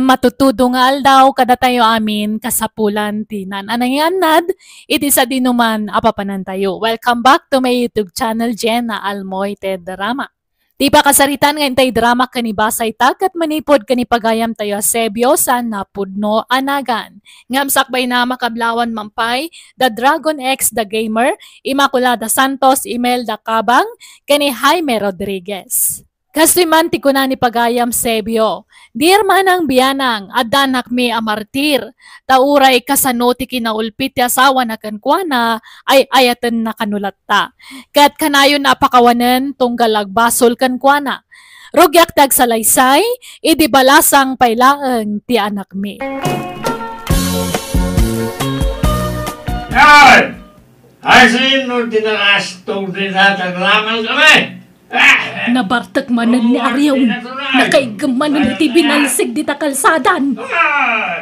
matutudo nga aldaw kada tayo amin kasapulan tinan. Anangyan nad, iti sa dinuman apapanan tayo. Welcome back to my YouTube channel, Jenna Almoy Ted Drama. Di pa kasaritan ngayon tayo drama kanibasay tag at manipod kanipagayam tayo sebyo sa napudno anagan. Ngamsakbay na makablawan mampay, The Dragon X The Gamer, Imaculada Santos, Imelda Cabang, kani Jaime Rodriguez. Kaslimanti ko na ni Pagayam Sebio. Dear manang biyanang, adanak mi a martir. Tauray kasanoti kinaulpit ti asawa na kankwana, ay ayatan na kanulatta. Kaya't kanayon napakawanan tunggal agbasol kankwana. Rugyak tag salaysay, idibalasang pailaang ti anak mi. Yan! Asin, nung tinakas tong dinataglaman kami! Nabartag manan ni Aryaw, nakaigman ni ti binalsig di takalsadan.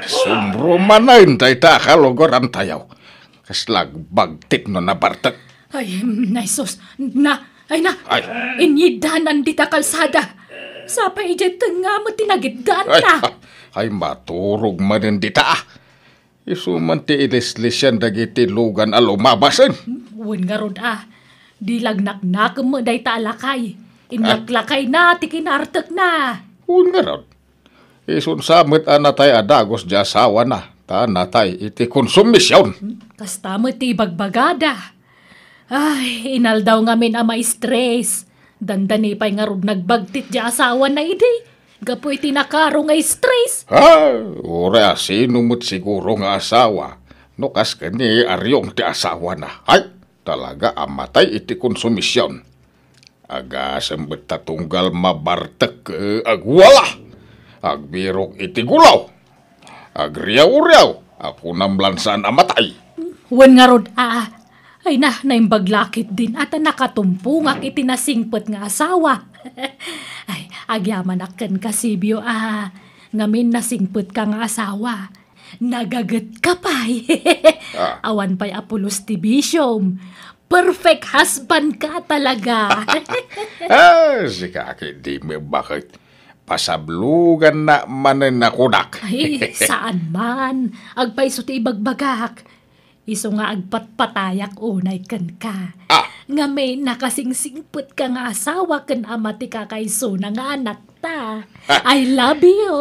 Sumbro manayin tay takalogor ang tayaw. Kaslagbag tikno nabartag. Ay, naisos, na, ay na, ay. inyidanan di takalsada. Sapa ije nga mo tinagiddan na. Ay, ay maturog manan di ta. Ah. Isuman ti ilislisyan dagiti lugan alumabasin. Huwin hmm, nga rod ah. Di lagnaknak mo day taalakay. Inaklakay na, tikinartek na. Huwag nga raw. Isun samit anatay adagos di asawa na. Ta natay iti konsumisyon. Kastamot ti bagbagada. Ay, inal daw ngamin ama stress. Dandani pa'y nga rub nagbagtit di asawa na idi. Gapoy nakaro nga stress. Ha, ura sino siguro nga asawa. No kas kani aryong ti asawa na. Ay, talaga amatay iti konsumisyon. Aga sembet tatunggal mabartek eh, agwala, agbirok iti gulaw, agriyaw-riyaw, ako namlansan amatay. Wen nga rod, ah, ay na, naimbaglakit din at nga ak nasingpet nga asawa. ay, agyaman akken kasibyo, ah, ngamin nasingpet ka nga asawa nagagat ka pa'y. ah. Awan pa'y Apulos Division. Perfect husband ka talaga. ah, si kaki, di mo bakit pasablugan na manin na kunak. Ay, saan man? Agpay so ti ibagbagak. Iso nga agpatpatayak unay kan ka. Ah. Nga may nakasingsingput ka nga asawa kan amati ka kay suna nga anak ta. Ah. I love you.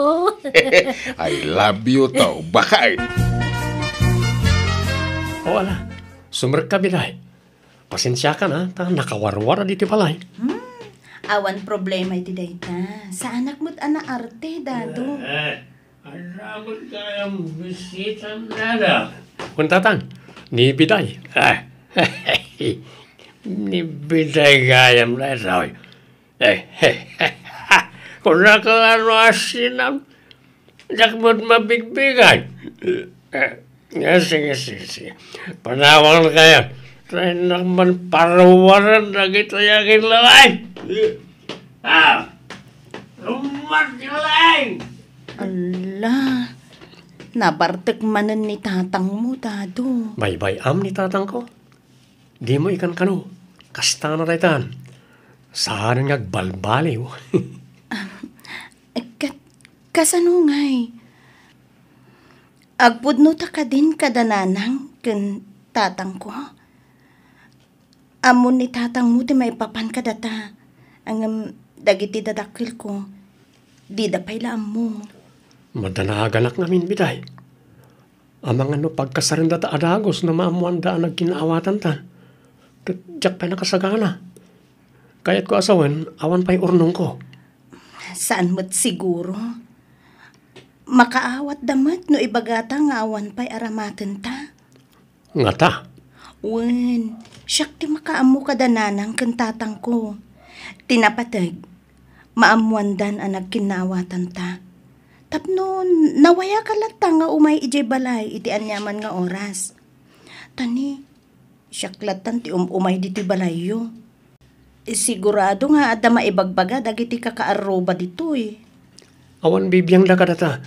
I love you tau. Bakay. O oh, ala, sumerk ka bilay. Pasensya ka na, ta nakawarwara dito palay. Hmm. Awan problema iti day ta. Sa anak mo't ana arte, dado. Eh. eh. Und tatang, ni bidai. Ni bidai gayam leroi. Kun rakalan wasinam, jakmut mabigbigan. Ya sige sige sige. Panawal kaya. Tayo naman parawaran man kita yakin lalay. Ah! Lumat lalay! Allah. Wala. Nabartek manan ni tatang mo, dado. Bye-bye, am ni tatang ko. Di mo ikan kano. Kasta na taytan. Saan nga balbali. Eh, Kat, kasano ngay? Agpudno ta ka din kadananang kin tatang ko. Amon ni tatang mo ti maipapan ka data. Ang um, dagiti dadakil ko. Di da pailaan mo. Madanaganak namin biday. Amang ano pagkasarinda ta adagos na maamuanda ang nagkinaawatan tan. Diyak pa nakasagana. Kaya't ko asawin, awan pa'y urnong ko. Saan mo't siguro? Makaawat damat no ibagata nga awan pa'y aramatin ta. Nga ta? Wen, siyak ti makaamo ka dananang kantatang ko. Tinapatag, maamuandan ang nagkinawatan ta Tapno, nawaya ka lata nga umay ije balay, iti anyaman nga oras. Tani, syaklatan ti um umay diti balayo. E, eh, sigurado nga ada maibagbaga dagiti kakaaroba dito eh. Awan bibiyang lakadata.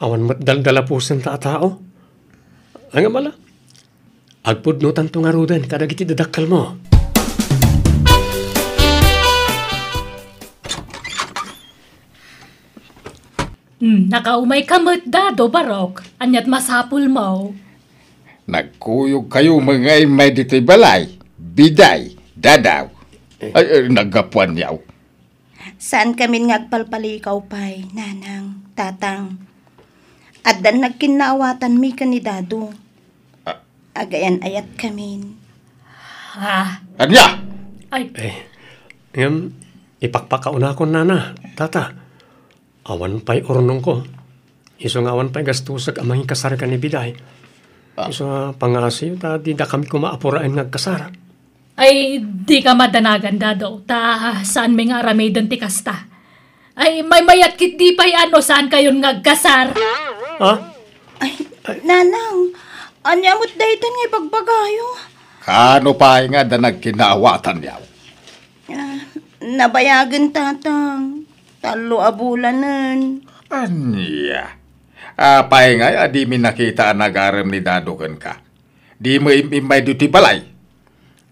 Awan matdaldala po ta tao. Ang amala, agpudno tanto nga ruden kadagiti dadakal mo. Mm, nakaumay kamot dado barok, anyat masapul mo. Nagkuyog kayo mga imay dito'y balay, biday, dadaw. Eh. Ay, ay nagapuan niyaw. Saan kami ngagpalpali ikaw pay, nanang, tatang. At dan nagkinawatan mi kanidado. Ah. Agayan ayat kamin. Ha? Anya! Ay. Eh, ngayon, ipakpakauna ko nana, tata awan pa'y ornong ko. Iso nga awan pa'y gastusag amang kasar ka ni Biday. Ah. Iso nga pangasiyo, ta di da kami kumaapurain nga kasara. Ay, di ka madanagan daw, ta saan may nga aramay ti kasta. Ay, may mayat kit di pa'y ano saan kayon ngagkasar. Ha? Ay, Ay. nanang, anyamot daytan nga ibagbagayo. Kano pa'y nga danag nagkinaawatan yaw? Ah, nabayagan tatang. Talo abulanan. Anya. Apay ah, nga, ah, adi minakita ang nagaram ni dadukan ka. Di mo imimay duti balay.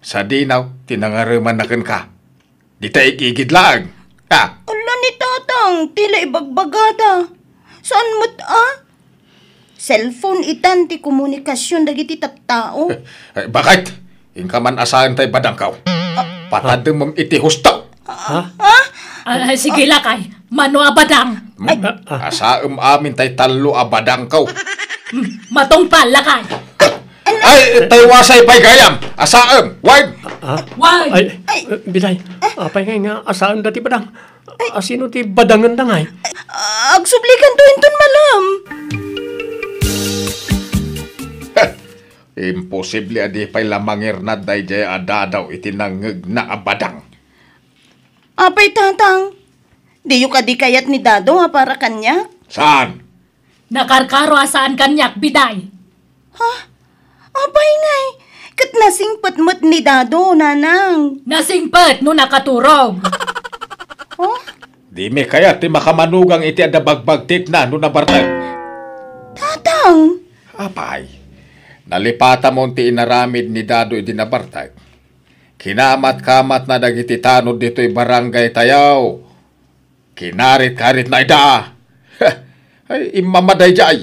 Sa dinaw, tinangaraman na ka. Di tayo ikigid lang. Ha? Ah. Ala ni tatang, tila ibagbagada. Saan mo't ah? Cellphone itan ti komunikasyon dagiti tattao. Eh, eh, bakit? Inka man asahan tayo badangkaw. Ah. Patadong mong iti hustaw. Ha? Ah, ha? Ah? Uh, sige lakay, mano abadang. Hmm? Ay. Asa um amin tay talo abadang kaw. Hmm, matong palakay. Ay, tay wasay pay gayam. Asa um, wag. Ah, wag. Ay, eh, bilay. Apay ngay nga asaan dati badang. Asino ti badangan dangay. Agsublikan to inton malam. Imposible adi pay lamangir na day jay adadaw itinangag na abadang. Apay tatang, diyo ka di kayat ni Dado nga para kanyak? Saan? Nakarkaro asaan kanyak, biday. Ha? Apay ngay, kat nasingpat mo't ni Dado, nanang. Nasingpat no nakaturog. oh? Di me kayat ti makamanugang iti adabagbag na no nabartag. Tatang! Apay, nalipata mo ti inaramid ni Dado iti nabartag Kinamat-kamat na dagiti tanod dito'y barangay tayaw. Kinarit-karit na ida. Ay, imamaday jay.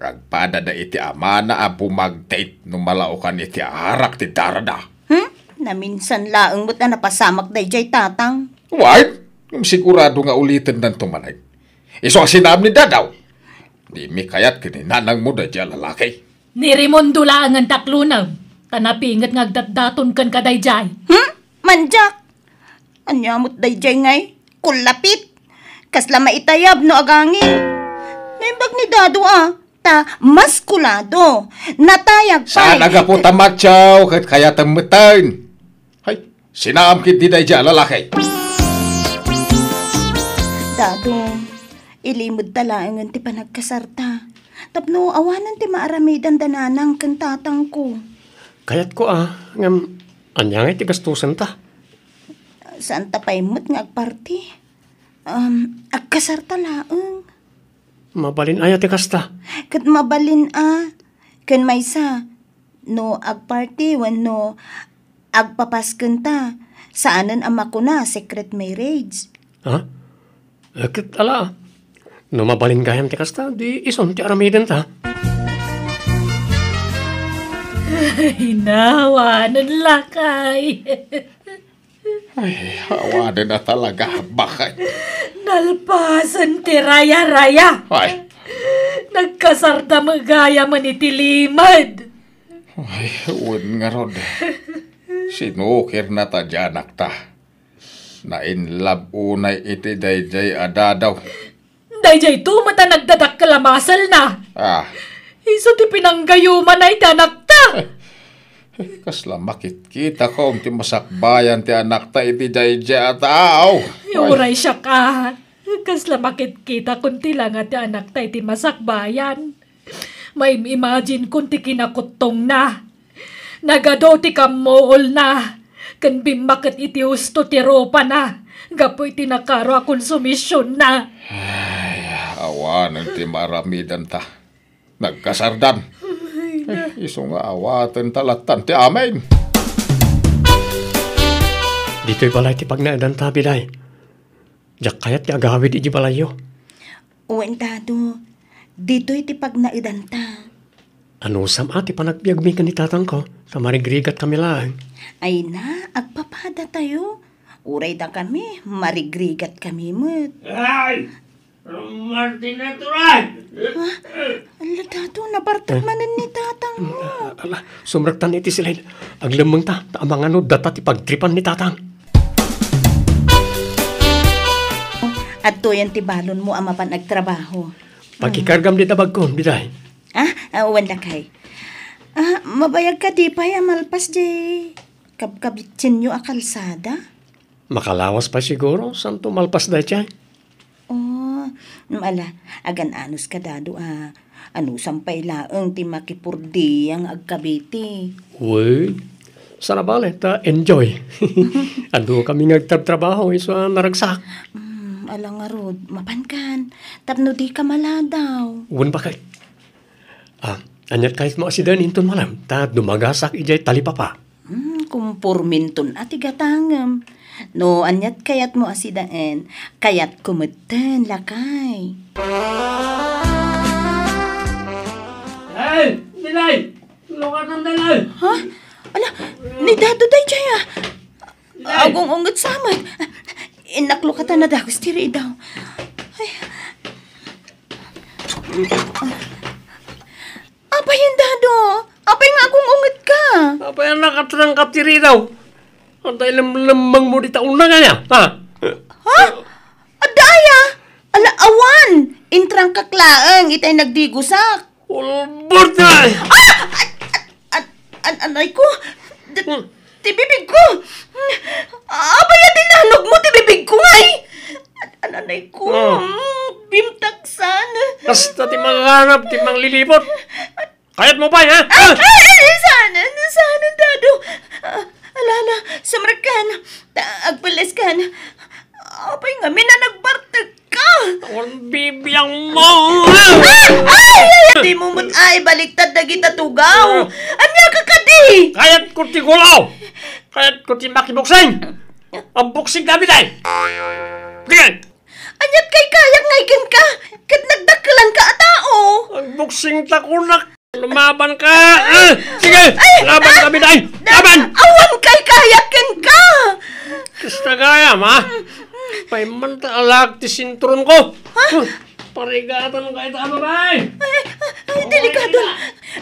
Ragpada da iti amana a bumagdate numalaukan iti aharak ti darada. Hmm? Naminsan laang mo't na napasamak day jay tatang. Why? Sigurado nga ulitin ng tumanay. Iso ang sinam ni dadaw. Di mi kayat kininanang mo da jay lalaki. Ni Raimundo ang taklunaw. Kanapingat nga agdatdaton kan kaday jay. Hmm? Manjak! Anyamot day ngay. Kulapit! Kasla maitayab no agangin. Naimbag ni dado ah. Ta maskulado. Natayag pa. Sana eh. ka po tamatsaw kat kaya tamitan. Hay, sinaamkit di day jay lalaki. Dado, ilimod talaang ti panagkasarta. Tapno awanan ti maaramidan dananang kantatang ko. Kayat ko ah, ngam, anyang iti gastusan ta. Saan ta paimot nga agparti? Um, agkasar ta laeng. Mabalin ay iti kasta. Kat mabalin ah, kan maysa, no agparti wen no agpapasken ta, saanan ama ko na secret marriage. Ha? Huh? Kat ala, no mabalin kayam ti kasta, di ison ti aramiden ta. Ha? Ay, nahawanan lakay. Ay, hawanan na talaga. Bakit? Nalpasan ti raya-raya. Ay. Nagkasarda magaya man itilimad. Ay, uwan nga rod. Sinukir na ta janak ta. Na in love unay iti dayjay adadaw. Dayjay to mata nagdadak kalamasal na. Ah. Iso ti pinanggayuman ay danak Kasla makit-kita ko, umti masakbayan ti anak ta iti dayja at aaw. Iuray siya ka. Kasla makit-kita kunti lang ti anak ta iti masakbayan. May imagine kunti kinakutong na. Nagado ti kamool na. Kan bimakit iti husto ti ropa na. Gapoy iti nakaro a konsumisyon na. Ay, awan ti maramidan ta. Nagkasardan Isong nga awaten talattan te amein. Dito'y balay ti pagnaadan tabi day. Diyak kayat ti agawid iji balayo. Uwentado, dito'y ti pagnaidan ta. Ano sam ati panagbiagmi ka ni tatang ko? Sa kami lang. Ay na, agpapada tayo. Uray da kami, marigrigat kami mo't. Ay! Martina Turag! Ah, ala, tato, nabartag manan ni tatang mo. Ah, ala, sumraktan iti sila. Aglamang ta, taamang ano, data ti pagtripan ni tatang. At to yan ti balon mo, ama pa nagtrabaho. Pagkikargam di tabag ko, di dahi. Ah, uh, ah, wala kay. Ah, mabayag ka di pa, amalpas di. Kabkabitsin nyo akalsada. Makalawas pa siguro, santo malpas da tiyan. Mala, mm, agan anos kadado ah. Ano sampay laang ti makipurdi ang agkabiti. Uy, sana bale ta enjoy. ano kami nagtatrabaho isa naragsak. Mm, ala nga Rod, mapankan. Tapno di ka maladaw. Wan bakit? Ah, anyat kahit mo asidan inton malam, ta dumagasak ijay talipapa. Mm, kumpurminton at igatangam. No, anyat kayat mo asidaan, kayat kumutan lakay. Hey! Nilay! Tulungan ng nilay! Ha? Ala, ni dato day jaya. Agong ungat samat. Inaklo ka na dagos tiri daw. Ay. Apa yung dado? Apa yung agong ungat ka? Apa yung nakatrangkap diri daw? Ang dahil lamang mo dita unang nga ha? Ha? Adaya! Alaawan! Intrang kaklaang itay nagdigusak. Ulbor na! Ah! At, at, anay ko! Tibibig hmm. ko! Hmm. Ah, Abaya dinanog mo tibibig ko ay! Eh. At anay ko! Hmm. Bimtaksan! Basta ti mangarap, ti manglilipot. Kayat mo ba, ha? Ay, ay, ay, boxing namin ay! Tingnan! Anyat kay kayang ngaykin ka! Kat nagdakalan ka atao! Oh. Ang boxing takunak! Lumaban ka! Ah, sige! Ay, laban ah, kami dahil! Laban! Awan kay kayakin ka! Kasta kaya, ma? ta alag ti sintron ko! Ha? Parigatan ka ito, ababay! Ay, ay, delikado!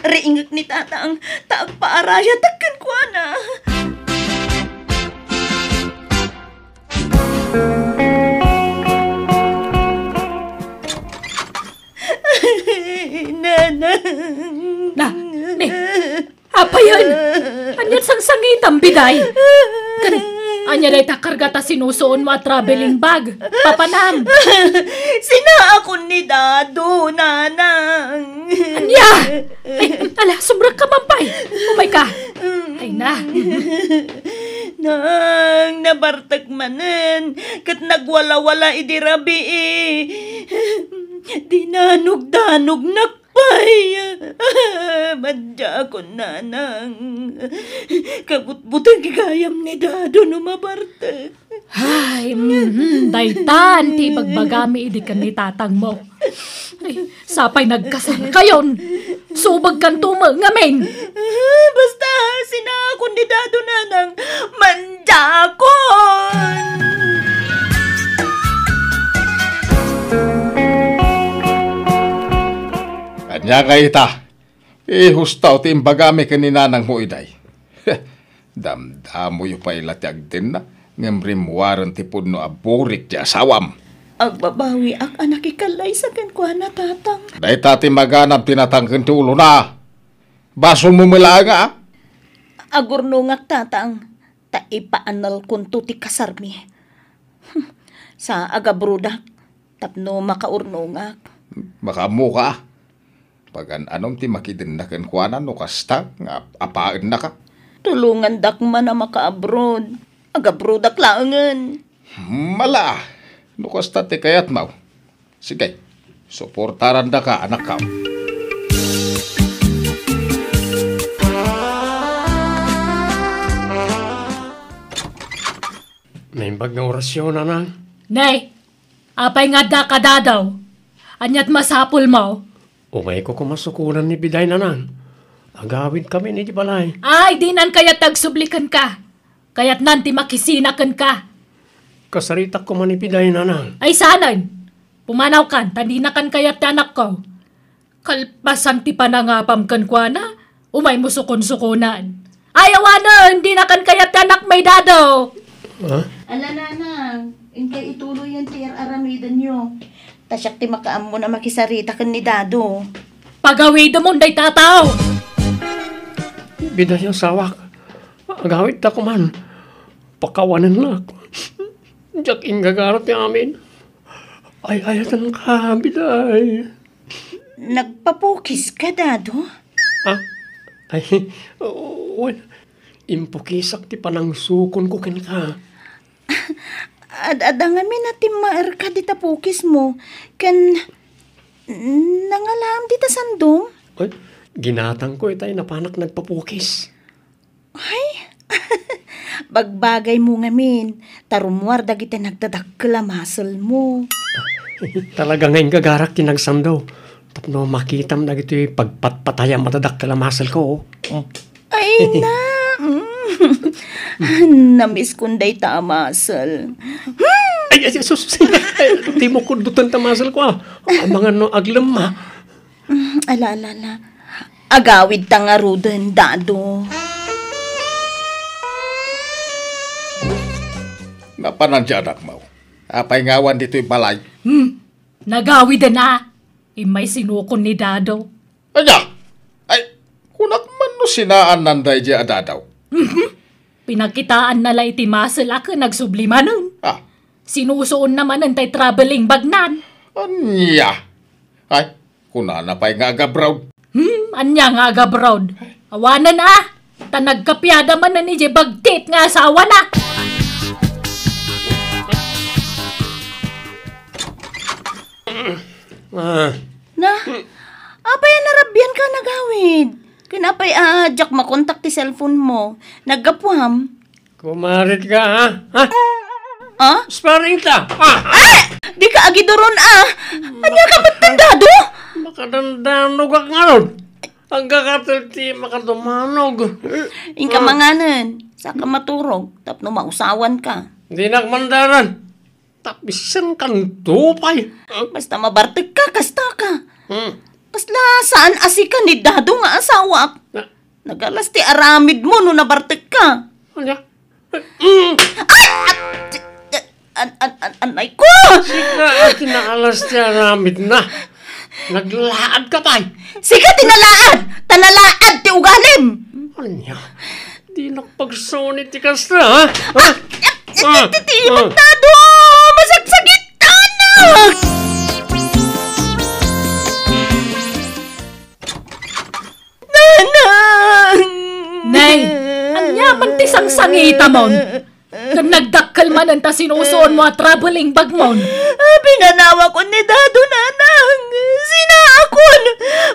Reingak ni tata ang taagpaarasya, takin ko na! Na, ne, apa yan? Anyat sang sangitam biday. Kan, anya day takarga ta sinusuon mo traveling bag. Papanam. Sina ako ni Dado, nanang. Anya! Ay, ala, ka mampay. Umay ka. Ay na. Nang nabartak manen, kat nagwala-wala idirabi eh. Dinanog-danog na Pay! Madya ako nanang. Kabutbutang gigayam ni Dado numabartag. Ay, mm, daytan, ti pagbagami idi kan ni tatang mo. Ay, sapay nagkasal kayon. Subag kan tumal ngamin. Basta, sina ako ni Dado nanang, mandya akon! Kanya kaita, ihustaw ti imbagami kaninanang huiday. Damdamo yu pa ilatiag din na, ngemrim waran ti puno aburik ti asawam. Agbabawi ak anak ikalay sa kenkwa na tatang. Day tati maganap tinatangkin ti ulo na. Baso mo mila ah. nga. Agurnungak tatang, taipaanal kunto ti kasarmi. Hm, sa agabrudak, tapno makaurnungak. Makamu ka. Ah. Pagan anom ti makidin na kuanan no kasta nga apaan na ka. Tulungan dakman na maka-abroad. Ag-abroad aklaangan. Mala! No kasta ti kayat mau. Sige, suportaran da ka anak ka. Naimbag ng orasyon, anang. Nay, apay nga da kadadaw. Anyat masapol mo. Uway ko kumasukulan ni Biday nanan. Agawid kami ni Balay. Ay, di nan kaya tagsublikan ka. Kaya't nan ti makisinakan ka. Kasarita ko man ni Biday nanan. Ay sanan. Pumanaw kan, tandinakan kaya't anak ko. Kalpasan ti panangapam kan kwa na. Umay mo sukon-sukunan. Ayawanan, di nakan kaya't anak may dado. Ha? Huh? Ala nanang, inkay ituloy yung tier aramidan nyo. Tasyak ti makaam mo na makisarita kan ni Dado. Pagawido mo, day tataw! Bida siyang sawak. Agawit ako man. Pakawanan na ako. Diyak ingagarat ni amin. Ay, ayatan ka, biday. Nagpapukis ka, Dado? Ah? Ay, oh, well, impukisak ti panang sukon ko kin ka. ad adangami na ti maerka dita pukis mo. Ken, nangalam dita sandong. Ay, ginatang ko itay eh, napanak nagpapukis. Ay, bagbagay mo ngamin. Tarumwar dagiti nagdadakla masal mo. Talaga ngayon gagarak kinagsandaw. Tapno makitam dagiti pagpatpataya matadakla masal ko. Oh. Ay, na! Namiss kunday ta, masal. Hmm! Ay, ay, sus, di mo kundutan ta, masal ko, ah. Mga no, aglam, ma. Ah. Ala, ala, ala. Agawid ta nga rudan, dado. Napanan siya, anak mo. Apay ngawan dito'y balay. Hmm, nagawid na. Imay sinukon ni dado. Anya, ay, kunak man no sinaan nanday diya dadaw. Mm-hmm. Pinakitaan na lay ti masalak nagsublima nun. Ah. Sinusuon naman ang traveling bagnan. Anya? Ay, kuna na pa'y nga agabrod. Hmm, anya nga agabrod. Awanan ah! Tanagkapyada man na ni Jebagtit nga asawa na! Ah. Na, apay narabyan ka nagawid. Kinapay ah, Jack, makontak ti cellphone mo. Nagapuham. Kumarit ka, ha? Ha? Ah? Sparring ta! Ah! Ah! Di ka agidoron, ah! Anya ka ba't tandado? Makadandanog ka nga ron. Ang kakatil ti makadumanog. Ing ah. ka manganan, sa ka maturog, tapno mausawan ka. Di nagmandaran. Tapisan kang tupay. Basta mabartik ka, kasta ka. Hmm. Kasla saan asikan ni Dado nga asawa? Nagalas ti aramid mo no nabartek ka. Ano? Mm. An, an, an, anay ko! Sika, tinakalas ti aramid na. Naglaad ka pa'y. Sika, tinalaad! Tanalaad ti ugalim! Anya, di nakpagsunit ti kasla, ha? Ah! Ah! Ah! Ah! Ah! Ah! Ah! Ah! Ah! Ang tisang sangita mon. Kag nagdakkal man ang sinusuon mo at traveling bag mon. Pinanawa ko ni Dado Nanang. Sinaakon!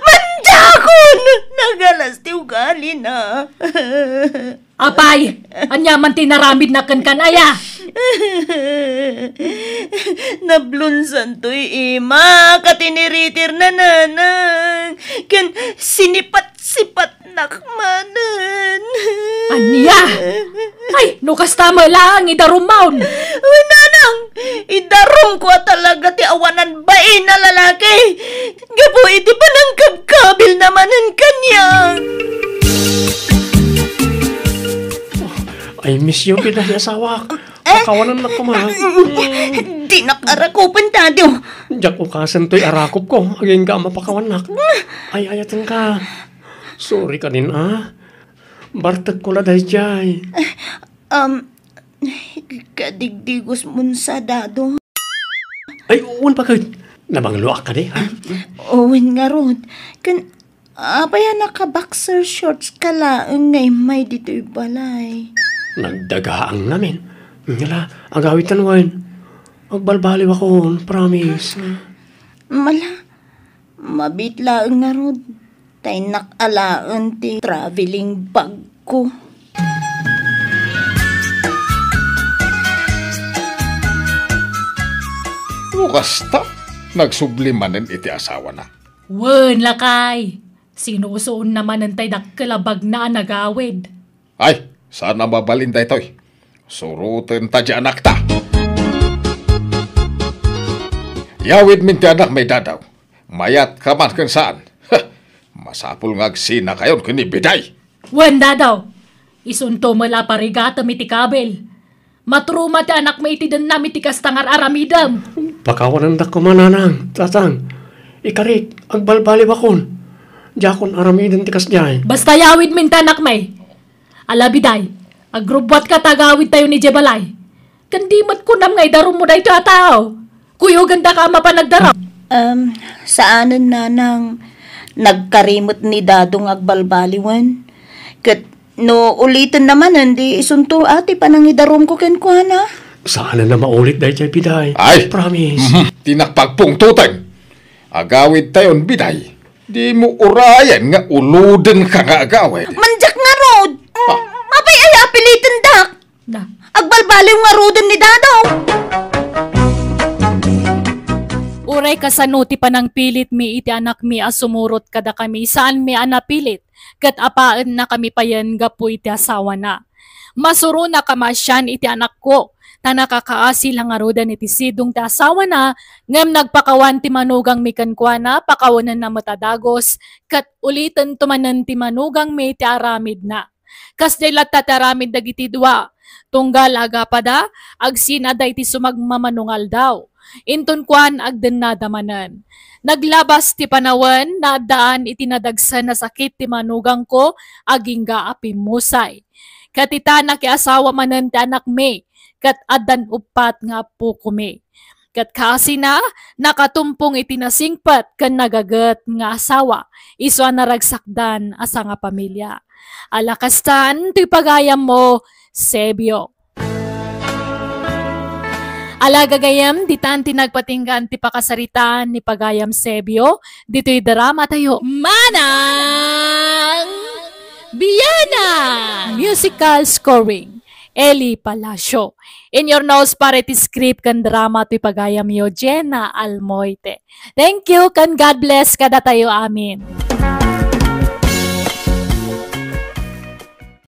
Mandakon! Nagalas ti ugali na. Apay! Anyaman naramid na kan aya! Nablunsan to'y ima, katiniritir na nanang. Kan sinipat Si Patnakmanan. Aniya! Ay, nukas tama lang, idarumaon. Uy, nanang! Idarum ko talaga ti awanan bain eh, na lalaki. Gapo, iti pa ng kabkabil namanan kanyang. Oh, I miss you, Piday, asawak. Eh? Pakawanan na kumahal. Di nakarakupan, Tadyo. Diyak ukasan to'y arakop ko. Again ka, mapakawanak. Ay, ayatin ka. Sorry ka din, ah. Bartag ko la jay. Eh, um, kadigdigos munsa, sa dado. Ay, uwan pa kayo. Nabangluak ka di, ha? Owen nga rod. Kan, abaya naka-boxer shorts ka laang ngay may dito'y balay. Nagdagaang namin. Nila, agawitan wain. Agbalbaliw ako, promise. Mala, mabit laang nga rod tay nakalaon ti traveling bag ko. Bukas ta, nagsublimanin iti asawa na. Wen lakay, sinusuon naman ang tay nakalabag na nagawid. Ay, sana mabalin tayo toy. Surutin ta di anak ta. Yawid min ti anak may dadaw. Mayat kaman kan saan. Masapul nga agsina kayon kini biday. Wenda daw. Isunto mo la parigata miti kabel. Matruma ti anak may den na miti kastangar aramidam. Pakawanan da mananang, tatang. Ikarik, ang balbalib akon. Diyakon aramidan ti kasdiyay. Basta yawid min tanak may. Alabiday, agrubwat ka tagawid tayo ni Jebalay. Kandi mat kunam ngay darum mo dahi to atao. Kuyo ganda ka mapanagdarap. Um, saanan na nang Nagkarimot ni Dadong agbalbaliwan. Kat no ulitin naman hindi isunto ati panangidarom ko kenkwana. Ah. Sana na maulit dahi chay piday. Ay! Promise. Mm-hmm. Tinakpagpungtutan. Agawid tayon biday. Di mo urayan nga uluden ka nga agawid. Manjak nga road. Mm, ah. Mabay ay apilitin dak. Da. Agbalbaliw nga road ni Dadaw. Ay kasanuti pa ng pilit mi iti anak mi asumurot kada kami. Saan mi anapilit? Gat apaan na kami payan gapu iti asawa na. Masuro na kamasyan iti anak ko. Ta nakakaasil lang arudan iti sidong ti asawa na. Ngam nagpakawan ti manugang mi kankwana, pakawanan na matadagos. Kat ulitan tumanan ti manugang mi ti aramid na. Kas day tataramid dagiti dua. Tunggal agapada, agsin aday ti sumagmamanungal daw inton kuan agden nadamanan. Naglabas ti panawen na daan itinadagsan na sakit ti manugang ko aging ga api musay. Katitana ki asawa manan ti anak me, kat adan upat nga po kumi. Kat kasi na, nakatumpong itinasingpat kan nagagat nga asawa, iswa naragsakdan asa nga pamilya. Alakastan, ti pagayam mo, Sebio. Alagagayam, ditan tinagpatinggan ti pakasaritaan ni Pagayam Sebio, dito'y drama tayo manang biyana! Musical scoring. Eli Palacio. In your nose para ti script kan drama ti pagayam yo Jenna Almoite. Thank you kan God bless kada tayo amin.